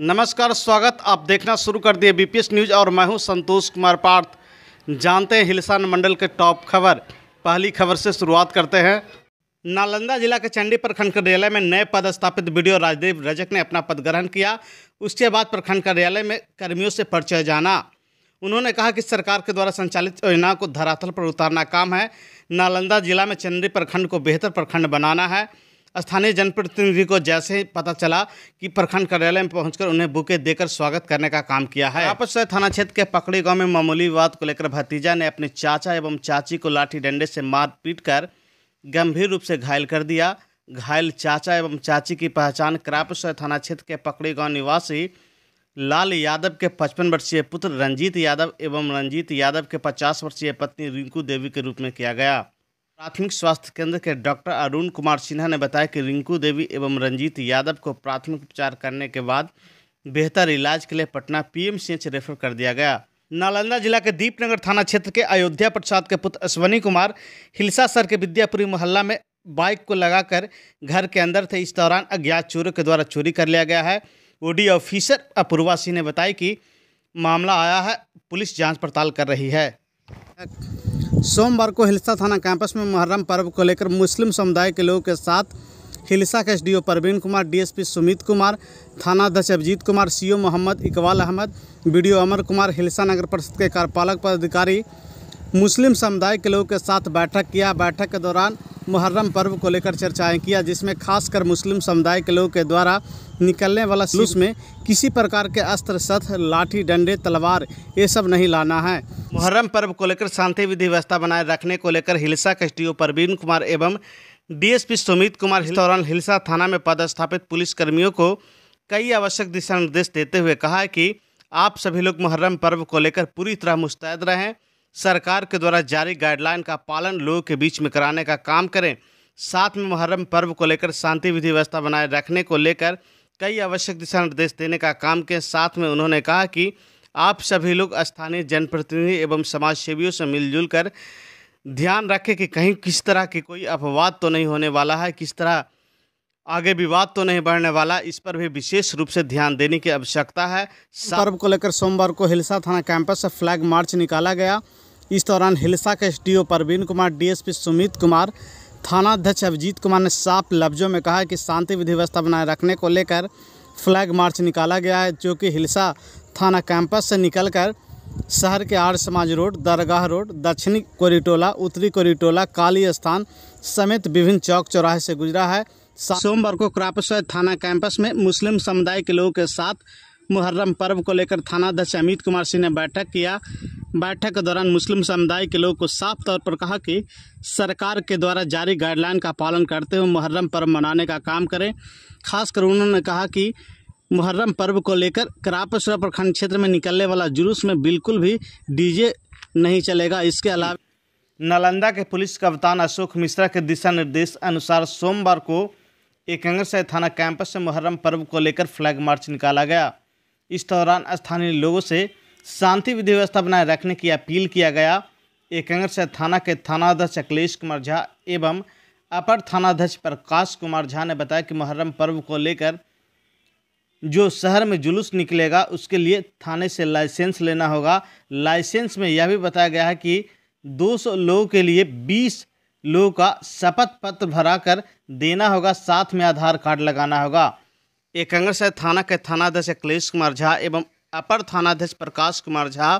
नमस्कार स्वागत आप देखना शुरू कर दिए बीपीएस न्यूज़ और मैं हूं संतोष कुमार पार्थ जानते हैं हिलसान मंडल के टॉप खबर पहली खबर से शुरुआत करते हैं नालंदा जिला के चंडी प्रखंड कार्यालय में नए पद स्थापित वीडियो राजदेव रजक ने अपना पद ग्रहण किया उसके बाद प्रखंड कार्यालय में कर्मियों से परिचय जाना उन्होंने कहा कि सरकार के द्वारा संचालित योजनाओं को धरातल पर उतारना काम है नालंदा जिला में चंडी प्रखंड को बेहतर प्रखंड बनाना है स्थानीय जनप्रतिनिधि को जैसे पता चला कि प्रखंड कार्यालय में पहुंचकर उन्हें बुके देकर स्वागत करने का काम किया है आपस थाना क्षेत्र के पकड़ी गांव में मामूली विवाद को लेकर भतीजा ने अपने चाचा एवं चाची को लाठी डंडे से मार पीट कर गंभीर रूप से घायल कर दिया घायल चाचा एवं चाची की पहचान क्रापसर थाना क्षेत्र के पकड़ी गाँव निवासी लाल यादव के पचपन वर्षीय पुत्र रंजीत यादव एवं रंजीत यादव के पचास वर्षीय पत्नी रिंकू देवी के रूप में किया गया प्राथमिक स्वास्थ्य केंद्र के डॉक्टर अरुण कुमार सिन्हा ने बताया कि रिंकू देवी एवं रंजीत यादव को प्राथमिक उपचार करने के बाद बेहतर इलाज के लिए पटना पीएमसीएच रेफर कर दिया गया नालंदा जिला के दीपनगर थाना क्षेत्र के अयोध्या प्रसाद के पुत्र अश्वनी कुमार हिलसा सर के विद्यापुरी मोहल्ला में बाइक को लगाकर घर के अंदर थे इस दौरान अज्ञात चोरों के द्वारा चोरी कर लिया गया है ओडी ऑफिसर अपूर्वा सिंह ने बताया कि मामला आया है पुलिस जाँच पड़ताल कर रही है सोमवार को हिलसा थाना कैंपस में मुहर्रम पर्व को लेकर मुस्लिम समुदाय के लोगों के साथ हिलसा के एसडीओ परवीन कुमार डीएसपी सुमित कुमार थाना अध्यक्ष अभिजीत कुमार सीओ मोहम्मद इकबाल अहमद वीडियो अमर कुमार हिलसा नगर परिषद के कार्यपालक पदाधिकारी मुस्लिम समुदाय के लोगों के साथ बैठक किया बैठक के दौरान मुहर्रम पर्व को लेकर चर्चाएं किया जिसमें खासकर मुस्लिम समुदाय के लोगों के द्वारा निकलने वाला जुलूस में किसी प्रकार के अस्त्र शस्त्र लाठी डंडे तलवार ये सब नहीं लाना है मुहर्रम पर्व को लेकर शांति विधि व्यवस्था बनाए रखने को लेकर हिलसा के एसडीओ परवीन कुमार एवं डीएसपी सुमित कुमार इस दौरान हिलसा थाना में पदस्थापित पुलिस कर्मियों को कई आवश्यक दिशा निर्देश देते हुए कहा है कि आप सभी लोग मुहर्रम पर्व को लेकर पूरी तरह मुस्तैद रहें सरकार के द्वारा जारी गाइडलाइन का पालन लोगों के बीच में कराने का काम करें साथ में मुहर्रम पर्व को लेकर शांति विधि व्यवस्था बनाए रखने को लेकर कई आवश्यक दिशा निर्देश देने का काम के साथ में उन्होंने कहा कि आप सभी लोग स्थानीय जनप्रतिनिधि एवं समाज सेवियों से मिलजुल कर ध्यान रखें कि कहीं किस तरह की कोई अपवाद तो नहीं होने वाला है किस तरह आगे विवाद तो नहीं बढ़ने वाला इस पर भी विशेष रूप से ध्यान देने की आवश्यकता है पर्व को लेकर सोमवार को हिलसा थाना कैंपस से फ्लैग मार्च निकाला गया इस दौरान हिलसा के एसडीओ प्रवीण कुमार डीएसपी सुमित कुमार थाना अध्यक्ष अभिजीत कुमार ने साफ लफ्जों में कहा कि शांति विधि व्यवस्था बनाए रखने को लेकर फ्लैग मार्च निकाला गया है जो कि हिलसा थाना कैंपस से निकलकर शहर के आर समाज रोड दरगाह रोड दक्षिणी कोरिटोला उत्तरी कोरिटोला काली स्थान समेत विभिन्न चौक चौराहे से गुजरा है सोमवार को क्रापसर थाना कैंपस में मुस्लिम समुदाय के लोगों के साथ मुहर्रम पर्व को लेकर थानाध्यक्ष अमित कुमार सिंह ने बैठक किया बैठक के दौरान मुस्लिम समुदाय के लोगों को साफ तौर पर कहा कि सरकार के द्वारा जारी गाइडलाइन का पालन करते हुए मुहर्रम पर्व मनाने का काम करें खासकर उन्होंने कहा कि मुहर्रम पर्व को लेकर करापेश्वर प्रखंड क्षेत्र में निकलने वाला जुलूस में बिल्कुल भी डीजे नहीं चलेगा इसके अलावा नालंदा के पुलिस कप्तान अशोक मिश्रा के दिशा निर्देश अनुसार सोमवार को एकंगरसाई थाना कैंपस से मुहर्रम पर्व को लेकर फ्लैग मार्च निकाला गया इस दौरान स्थानीय लोगों से शांति विधि व्यवस्था बनाए रखने की अपील किया गया से थाना के थानाध्यक्ष अखिलेश कुमार झा एवं अपर थानाध्यक्ष प्रकाश कुमार झा ने बताया कि मुहर्रम पर्व को लेकर जो शहर में जुलूस निकलेगा उसके लिए थाने से लाइसेंस लेना होगा लाइसेंस में यह भी बताया गया है कि 200 लोगों के लिए 20 लोगों का शपथ पत्र भरा कर देना होगा साथ में आधार कार्ड लगाना होगा एकंगसर थाना के थानाध्यक्ष अखिलेश कुमार झा एवं अपर थानाध्यक्ष प्रकाश कुमार झा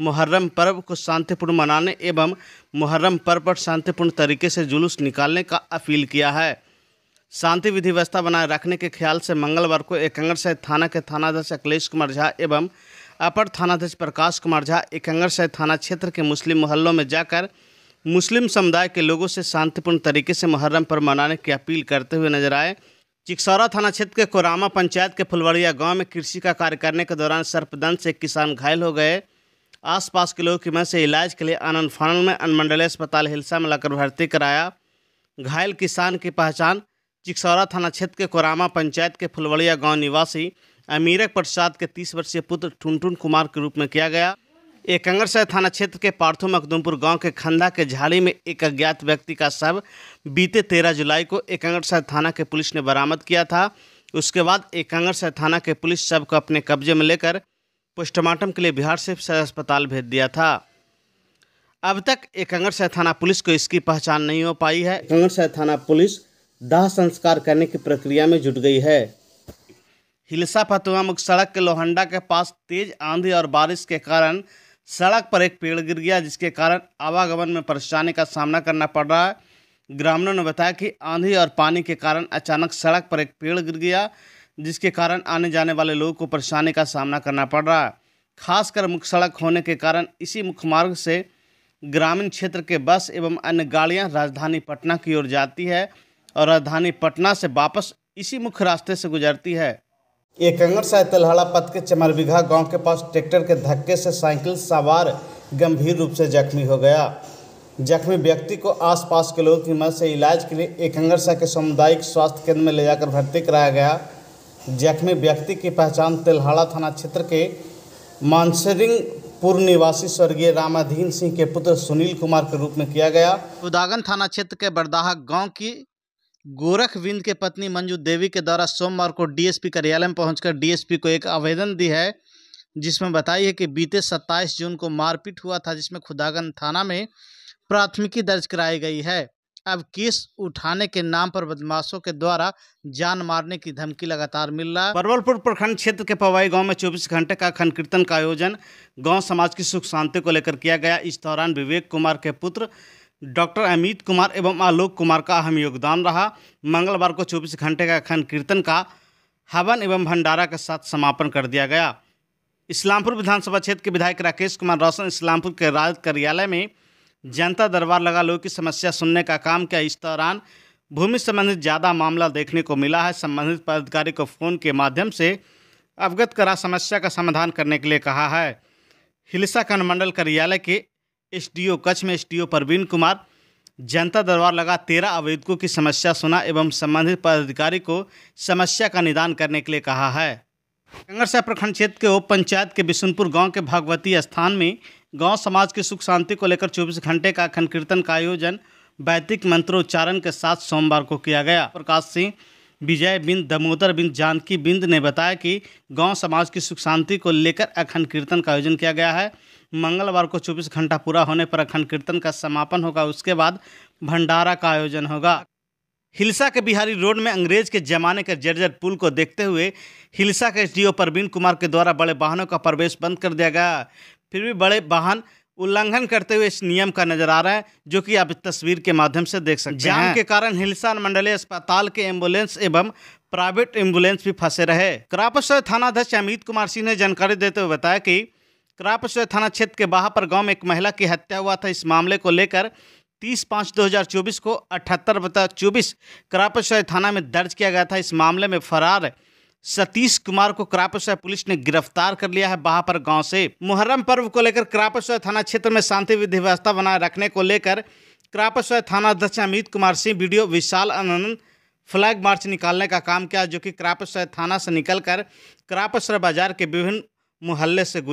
मुहर्रम पर्व को शांतिपूर्ण मनाने एवं मुहर्रम पर्व पर शांतिपूर्ण तरीके से जुलूस निकालने का अपील किया है शांति विधि व्यवस्था बनाए रखने के ख्याल से मंगलवार को एकंगर थाना के थानाध्यक्ष अखिलेश कुमार झा एवं अपर थानाध्यक्ष प्रकाश कुमार झा एकंगर थाना क्षेत्र के मुस्लिम मोहल्लों में जाकर मुस्लिम समुदाय के लोगों से शांतिपूर्ण तरीके से मुहर्रम पर्व मनाने की अपील करते हुए नजर आए चिकसौरा थाना क्षेत्र के कोरामा पंचायत के फुलवड़िया गांव में कृषि का कार्य करने के दौरान सर्पदंश से किसान घायल हो गए आसपास के लोगों की मदद से इलाज के लिए आनंद फानल में अनुमंडलीय अस्पताल हिलसा में लाकर भर्ती कराया घायल किसान की पहचान चिकसौरा थाना क्षेत्र के कोरामा पंचायत के फुलवड़िया गाँव निवासी अमीरक प्रसाद के तीस वर्षीय पुत्र टुनटुन कुमार के रूप में किया गया एकंगरसर थाना क्षेत्र के पार्थो मखदुमपुर गांव के खंदा के झाड़ी में एक अज्ञात व्यक्ति का शव बीते तेरह जुलाई को एकंगरसर थाना के पुलिस ने बरामद किया था उसके बाद एकंगरसर थाना के पुलिस शव को अपने कब्जे में लेकर पोस्टमार्टम के लिए बिहार से सदर अस्पताल भेज दिया था अब तक एकंगरसर थाना पुलिस को इसकी पहचान नहीं हो पाई है एकंगरसर थाना पुलिस दाह संस्कार करने की प्रक्रिया में जुट गई है हिलसा फतुआ मुख सड़क के लोहंडा के पास तेज आंधी और बारिश के कारण सड़क पर एक पेड़ गिर गया जिसके कारण आवागमन में परेशानी का सामना करना पड़ रहा है ग्रामीणों ने बताया कि आंधी और पानी के कारण अचानक सड़क पर एक पेड़ गिर गया जिसके कारण आने जाने वाले लोगों को परेशानी का सामना करना पड़ रहा है खासकर मुख्य सड़क होने के कारण इसी मुख्य मार्ग से ग्रामीण क्षेत्र के बस एवं अन्य गाड़ियां राजधानी पटना की ओर जाती है और राजधानी पटना से वापस इसी मुख्य रास्ते से गुजरती है एकंगड़ साय तलहड़ा पथ के चमरबिघा गांव के पास ट्रैक्टर के धक्के से साइकिल सवार गंभीर रूप से जख्मी हो गया जख्मी व्यक्ति को आसपास के लोगों की मदद से इलाज के लिए एकंगड़ साय के सामुदायिक स्वास्थ्य केंद्र में ले जाकर भर्ती कराया गया जख्मी व्यक्ति की पहचान तेल्हाड़ा थाना क्षेत्र के मानसरिंग पूर्व निवासी स्वर्गीय रामाधीन सिंह के पुत्र सुनील कुमार के रूप में किया गया उदागन थाना क्षेत्र के बरदाहा गाँव की गोरखविंद के पत्नी मंजू देवी के द्वारा सोमवार को डीएसपी कार्यालय में पहुंचकर डीएसपी को एक आवेदन दी है जिसमें बताई है कि बीते 27 जून को मारपीट हुआ था जिसमें खुदागन थाना में प्राथमिकी दर्ज कराई गई है अब केस उठाने के नाम पर बदमाशों के द्वारा जान मारने की धमकी लगातार मिल रहा है परवलपुर प्रखंड क्षेत्र के पवाई गांव में 24 घंटे का खंड कीर्तन का आयोजन गांव समाज की सुख शांति को लेकर किया गया इस दौरान विवेक कुमार के पुत्र डॉक्टर अमित कुमार एवं आलोक कुमार का अहम योगदान रहा मंगलवार को चौबीस घंटे का अखंड कीर्तन का हवन एवं भंडारा के साथ समापन कर दिया गया इस्लामपुर विधानसभा क्षेत्र के विधायक राकेश कुमार रोशन इस्लामपुर के राज कार्यालय में जनता दरबार लगा लोगों की समस्या सुनने का काम किया इस दौरान भूमि संबंधित ज़्यादा मामला देखने को मिला है संबंधित पदाधिकारी को फ़ोन के माध्यम से अवगत करा समस्या का समाधान करने के लिए कहा है हिलसा खंड मंडल कार्यालय के एस कच्छ में एस परवीन कुमार जनता दरबार लगा तेरह आवेदकों की समस्या सुना एवं संबंधित पदाधिकारी को समस्या का निदान करने के लिए कहा है कंगरसा प्रखंड क्षेत्र के उप पंचायत के बिशुनपुर गांव के भगवती स्थान में गांव समाज की सुख शांति को लेकर 24 घंटे का अखंड कीर्तन का आयोजन वैदिक मंत्रोच्चारण के साथ सोमवार को किया गया प्रकाश सिंह विजय बिंद दमोदर बिंद जानकी बिंद ने बताया कि गांव समाज की सुख शांति को लेकर अखंड कीर्तन का आयोजन किया गया है मंगलवार को चौबीस घंटा पूरा होने पर अखंड कीर्तन का समापन होगा उसके बाद भंडारा का आयोजन होगा हिलसा के बिहारी रोड में अंग्रेज के जमाने के जर्जर पुल को देखते हुए हिलसा के एसडीओ प्रवीण कुमार के द्वारा बड़े वाहनों का प्रवेश बंद कर दिया गया फिर भी बड़े वाहन उल्लंघन करते हुए इस नियम का नजर आ रहा है जो कि आप इस तस्वीर के माध्यम से देख सकते जाम हैं जाम के कारण हिलसान मंडलीय अस्पताल के एम्बुलेंस एवं प्राइवेट एम्बुलेंस भी फंसे रहे थाना थानाध्यक्ष अमित कुमार सिंह ने जानकारी देते हुए बताया कि क्रापसोय थाना क्षेत्र के पर गाँव में एक महिला की हत्या हुआ था इस मामले को लेकर तीस पाँच दो हज़ार चौबीस को अठहत्तर बता चौबीस क्रापसोय थाना में दर्ज किया गया था इस मामले में फरार सतीश कुमार को क्रापेश्वर पुलिस ने गिरफ्तार कर लिया है बहापर गांव से मुहर्रम पर्व को लेकर क्रापेश्वर थाना क्षेत्र में शांति विधि व्यवस्था बनाए रखने को लेकर क्रापेश्वर थाना अध्यक्ष Amit Kumar Singh video Vishal Anand flag march निकालने का काम किया जो कि क्रापेश्वर थाना से निकलकर क्रापेश्वर बाजार के विभिन्न मोहल्ले से